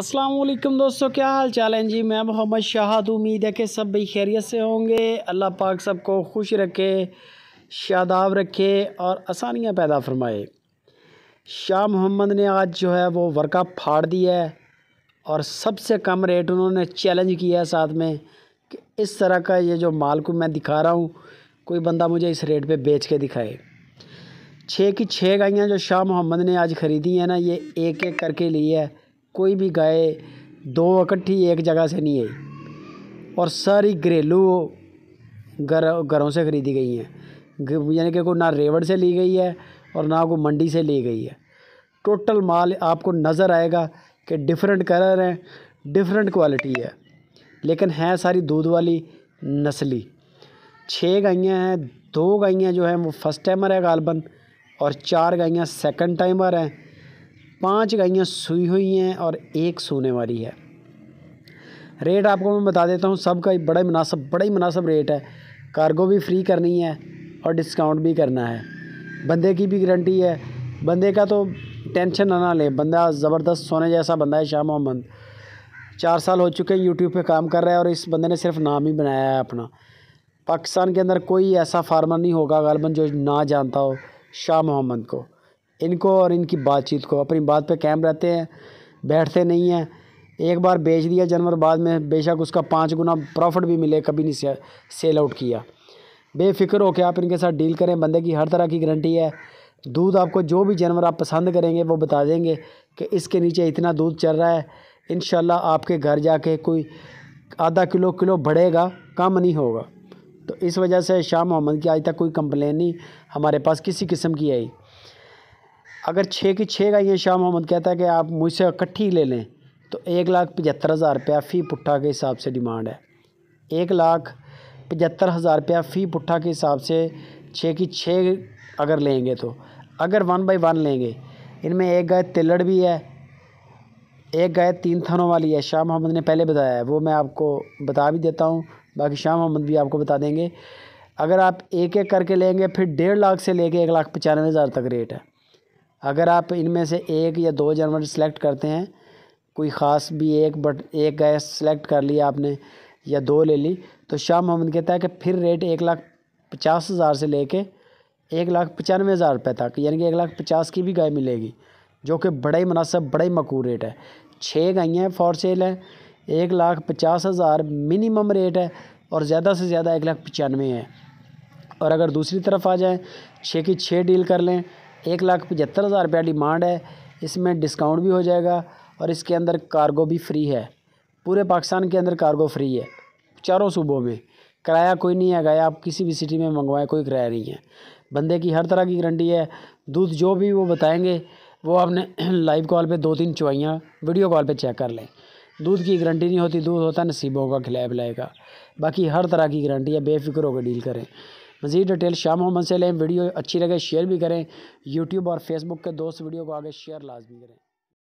السلام علیکم دوستو کیا حال چال جی میں محمد شہاد امید ہے کہ سب بھی خیریت سے ہوں گے اللہ پاک سب کو خوش رکھے شاداب رکھے اور آسانیاں پیدا فرمائے شاہ محمد نے آج جو ہے وہ ورکہ پھاڑ دیا ہے اور سب سے کم ریٹ انہوں نے چیلنج کیا ہے ساتھ میں کہ اس طرح کا یہ جو مال کو میں دکھا رہا ہوں کوئی بندہ مجھے اس ریٹ پہ بیچ کے دکھائے چھ کی چھ گائیاں جو شاہ محمد نے آج خریدی ہیں نا یہ ایک کر کے لی ہے کوئی بھی گائے دو اکٹھی ایک جگہ سے نہیں آئی اور ساری گھریلو گھروں سے خریدی گئی ہیں یعنی کہ کوئی نہ ریوڑ سے لی گئی ہے اور نہ کوئی منڈی سے لی گئی ہے ٹوٹل مال آپ کو نظر آئے گا کہ ڈفرینٹ کلر ہیں ڈفرینٹ کوالٹی ہے لیکن ہیں ساری دودھ والی نسلی چھ گائیاں ہیں دو گائیاں جو ہیں وہ فسٹ ٹائمر ہے غالباً اور چار گائیاں سیکنڈ ٹائمر ہیں پانچ گائیاں سوئی ہوئی ہیں اور ایک سونے والی ہے ریٹ آپ کو میں بتا دیتا ہوں سب کا بڑا مناسب بڑا ہی مناسب ریٹ ہے کارگو بھی فری کرنی ہے اور ڈسکاؤنٹ بھی کرنا ہے بندے کی بھی گارنٹی ہے بندے کا تو ٹینشن نہ نہ لے بندہ زبردست سونے جیسا بندہ ہے شاہ محمد چار سال ہو چکے ہیں یوٹیوب پہ کام کر رہا ہے اور اس بندے نے صرف نام ہی بنایا ہے اپنا پاکستان کے اندر کوئی ایسا فارمر نہیں ہوگا غالباً جو نہ جانتا ہو شاہ محمد کو ان کو اور ان کی بات چیت کو اپنی بات پہ قائم رہتے ہیں بیٹھتے نہیں ہیں ایک بار بیچ دیا جانور بعد میں بے شک اس کا پانچ گنا پروفٹ بھی ملے کبھی نہیں سیل آؤٹ کیا بے فکر ہو کے آپ ان کے ساتھ ڈیل کریں بندے کی ہر طرح کی گارنٹی ہے دودھ آپ کو جو بھی جانور آپ پسند کریں گے وہ بتا دیں گے کہ اس کے نیچے اتنا دودھ چل رہا ہے انشاءاللہ آپ کے گھر جا کے کوئی آدھا کلو کلو بڑھے گا کم نہیں ہوگا تو اس وجہ سے شاہ محمد کی آج تک کوئی کمپلین نہیں ہمارے پاس کسی قسم کی آئی اگر چھ کی چھ کا یہ شاہ محمد کہتا ہے کہ آپ مجھ سے اکٹھی لے لیں تو ایک لاکھ پچہتر ہزار روپیہ فی پٹھا کے حساب سے ڈیمانڈ ہے ایک لاکھ پچہتر ہزار روپیہ فی پٹھا کے حساب سے چھ کی چھ اگر لیں گے تو اگر ون بائی ون لیں گے ان میں ایک گائے تلڑ بھی ہے ایک گائے تین تھنوں والی ہے شاہ محمد نے پہلے بتایا ہے وہ میں آپ کو بتا بھی دیتا ہوں باقی شاہ محمد بھی آپ کو بتا دیں گے اگر آپ ایک ایک کر کے لیں گے پھر ڈیڑھ لاکھ سے لے کے ایک لاکھ پچانوے ہزار تک ریٹ ہے اگر آپ ان میں سے ایک یا دو جانور سلیکٹ کرتے ہیں کوئی خاص بھی ایک بٹ ایک گائے سلیکٹ کر لیا آپ نے یا دو لے لی تو شاہ محمد کہتا ہے کہ پھر ریٹ ایک لاکھ پچاس ہزار سے لے کے ایک لاکھ پچانوے ہزار روپے تک یعنی کہ ایک لاکھ پچاس کی بھی گائے ملے گی جو کہ بڑا ہی مناسب بڑا ہی مقور ریٹ ہے چھ گائیاں فور سیل ہیں ایک لاکھ پچاس ہزار منیمم ریٹ ہے اور زیادہ سے زیادہ ایک لاکھ پچانوے ہے اور اگر دوسری طرف آ جائیں چھ کی چھ ڈیل کر لیں ایک لاکھ پچہتر ہزار روپیہ ڈیمانڈ ہے اس میں ڈسکاؤنٹ بھی ہو جائے گا اور اس کے اندر کارگو بھی فری ہے پورے پاکستان کے اندر کارگو فری ہے چاروں صوبوں میں کرایہ کوئی نہیں ہے گایا آپ کسی بھی سٹی میں منگوائیں کوئی کرایہ نہیں ہے بندے کی ہر طرح کی گارنٹی ہے دودھ جو بھی وہ بتائیں گے وہ آپ نے لائیو کال پہ دو تین چوائیاں ویڈیو کال پہ چیک کر لیں دودھ کی گارنٹی نہیں ہوتی دودھ ہوتا نصیبوں کا کھلایا پلائے گا باقی ہر طرح کی گارنٹی ہے بے فکر ہو کے ڈیل کریں مزید ڈیٹیل شاہ محمد سے لیں ویڈیو اچھی لگے شیئر بھی کریں یوٹیوب اور فیس بک کے دوست ویڈیو کو آگے شیئر لازمی کریں